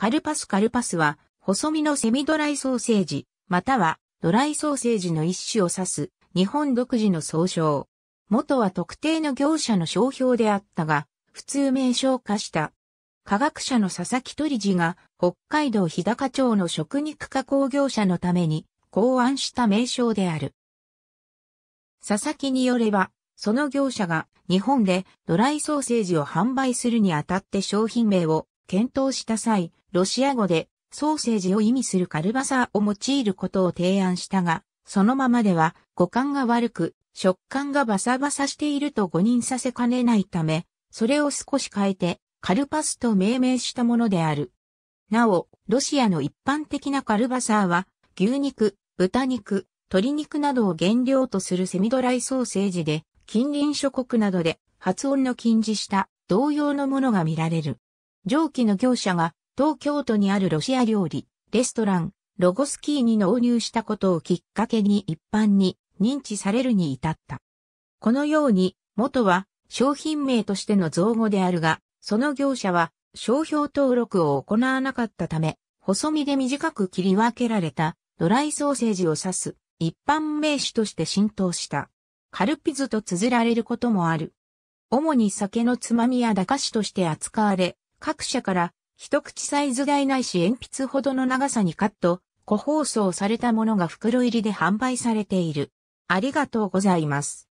カルパスカルパスは、細身のセミドライソーセージ、またはドライソーセージの一種を指す日本独自の総称。元は特定の業者の商標であったが、普通名称化した。科学者の佐々木鳥次が北海道日高町の食肉加工業者のために考案した名称である。佐々木によれば、その業者が日本でドライソーセージを販売するにあたって商品名を検討した際、ロシア語でソーセージを意味するカルバサーを用いることを提案したが、そのままでは五感が悪く、食感がバサバサしていると誤認させかねないため、それを少し変えて、カルパスと命名したものである。なお、ロシアの一般的なカルバサーは、牛肉、豚肉、鶏肉などを原料とするセミドライソーセージで、近隣諸国などで発音の禁じした同様のものが見られる。上記の業者が東京都にあるロシア料理、レストラン、ロゴスキーに納入したことをきっかけに一般に認知されるに至った。このように、元は商品名としての造語であるが、その業者は商標登録を行わなかったため、細身で短く切り分けられたドライソーセージを指す一般名詞として浸透した。カルピズと綴られることもある。主に酒のつまみや駄菓子として扱われ、各社から一口サイズいないし鉛筆ほどの長さにカット、個包装されたものが袋入りで販売されている。ありがとうございます。